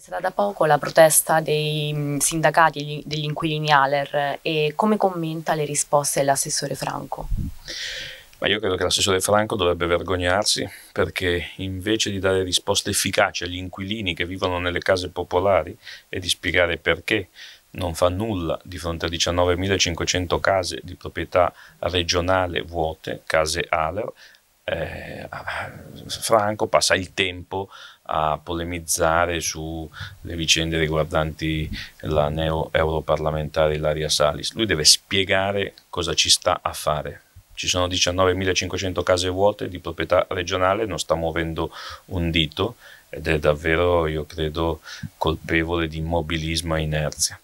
C'è da poco la protesta dei mm, sindacati degli inquilini Aller eh, e come commenta le risposte dell'assessore Franco? Ma io credo che l'assessore Franco dovrebbe vergognarsi perché invece di dare risposte efficaci agli inquilini che vivono nelle case popolari e di spiegare perché non fa nulla di fronte a 19.500 case di proprietà regionale vuote, case Aler, eh, Franco passa il tempo a polemizzare sulle vicende riguardanti la neo-europarlamentare Ilaria Salis. Lui deve spiegare cosa ci sta a fare. Ci sono 19.500 case vuote di proprietà regionale, non sta muovendo un dito ed è davvero, io credo, colpevole di immobilismo e inerzia.